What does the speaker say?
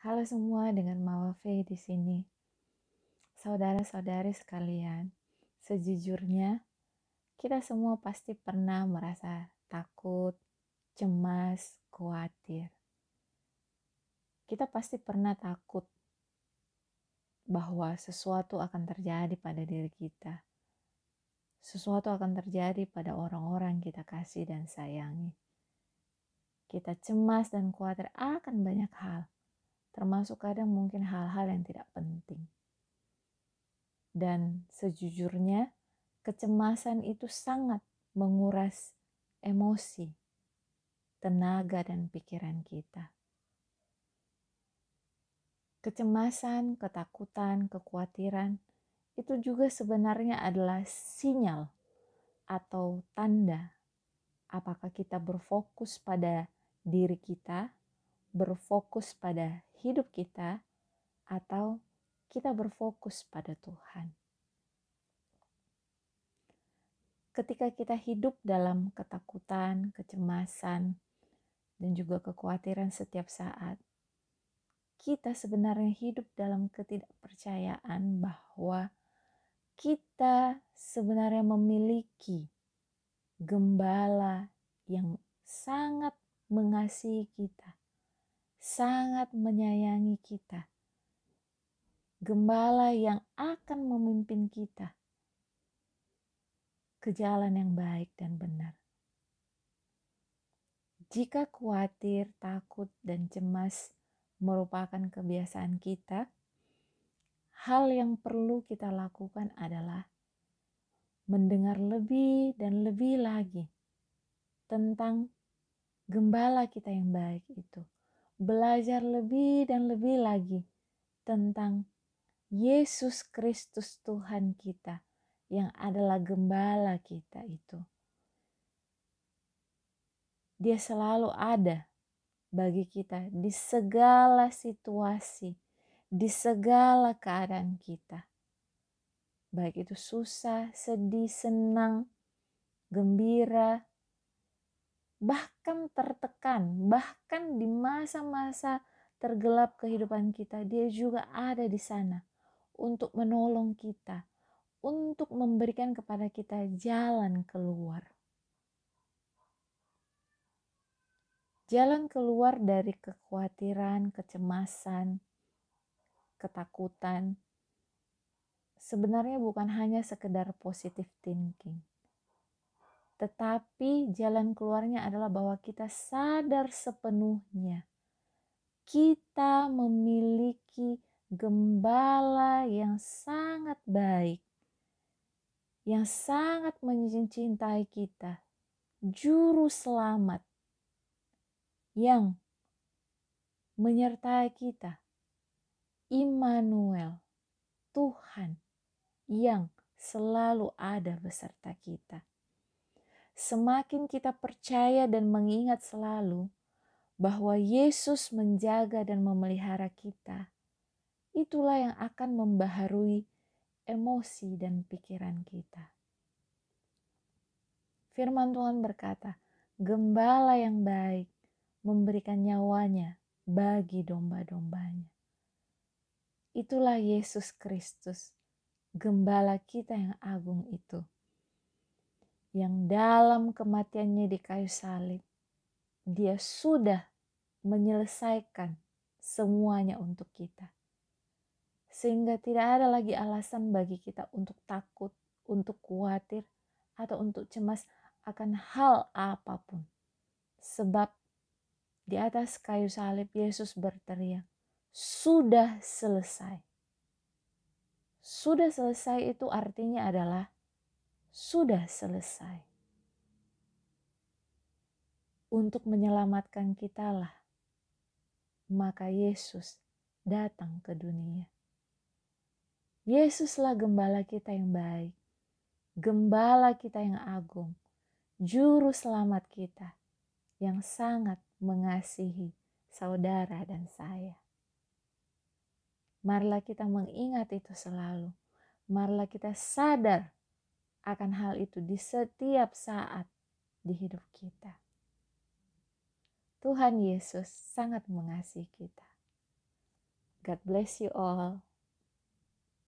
Halo semua dengan Mawafe di sini. Saudara-saudari sekalian, sejujurnya kita semua pasti pernah merasa takut, cemas, khawatir. Kita pasti pernah takut bahwa sesuatu akan terjadi pada diri kita. Sesuatu akan terjadi pada orang-orang kita kasih dan sayangi. Kita cemas dan khawatir akan banyak hal termasuk kadang mungkin hal-hal yang tidak penting. Dan sejujurnya, kecemasan itu sangat menguras emosi, tenaga, dan pikiran kita. Kecemasan, ketakutan, kekhawatiran itu juga sebenarnya adalah sinyal atau tanda apakah kita berfokus pada diri kita berfokus pada hidup kita atau kita berfokus pada Tuhan. Ketika kita hidup dalam ketakutan, kecemasan, dan juga kekhawatiran setiap saat, kita sebenarnya hidup dalam ketidakpercayaan bahwa kita sebenarnya memiliki gembala yang sangat mengasihi kita sangat menyayangi kita. Gembala yang akan memimpin kita ke jalan yang baik dan benar. Jika khawatir, takut, dan cemas merupakan kebiasaan kita, hal yang perlu kita lakukan adalah mendengar lebih dan lebih lagi tentang gembala kita yang baik itu belajar lebih dan lebih lagi tentang Yesus Kristus Tuhan kita yang adalah gembala kita itu. Dia selalu ada bagi kita di segala situasi, di segala keadaan kita. Baik itu susah, sedih, senang, gembira, bahkan tertekan, bahkan di masa-masa tergelap kehidupan kita, dia juga ada di sana untuk menolong kita, untuk memberikan kepada kita jalan keluar. Jalan keluar dari kekhawatiran, kecemasan, ketakutan. Sebenarnya bukan hanya sekedar positive thinking, tetapi jalan keluarnya adalah bahwa kita sadar sepenuhnya. Kita memiliki gembala yang sangat baik, yang sangat mencintai kita, juru selamat yang menyertai kita, Immanuel, Tuhan yang selalu ada beserta kita semakin kita percaya dan mengingat selalu bahwa Yesus menjaga dan memelihara kita, itulah yang akan membaharui emosi dan pikiran kita. Firman Tuhan berkata, "Gembala yang baik memberikan nyawanya bagi domba-dombanya." Itulah Yesus Kristus, gembala kita yang agung itu yang dalam kematiannya di kayu salib, dia sudah menyelesaikan semuanya untuk kita. Sehingga tidak ada lagi alasan bagi kita untuk takut, untuk khawatir, atau untuk cemas akan hal apapun. Sebab di atas kayu salib Yesus berteriak, sudah selesai. Sudah selesai itu artinya adalah sudah selesai. Untuk menyelamatkan kitalah, maka Yesus datang ke dunia. Yesuslah gembala kita yang baik, gembala kita yang agung, juru selamat kita yang sangat mengasihi saudara dan saya. Marilah kita mengingat itu selalu. Marilah kita sadar akan hal itu di setiap saat di hidup kita. Tuhan Yesus sangat mengasihi kita. God bless you all.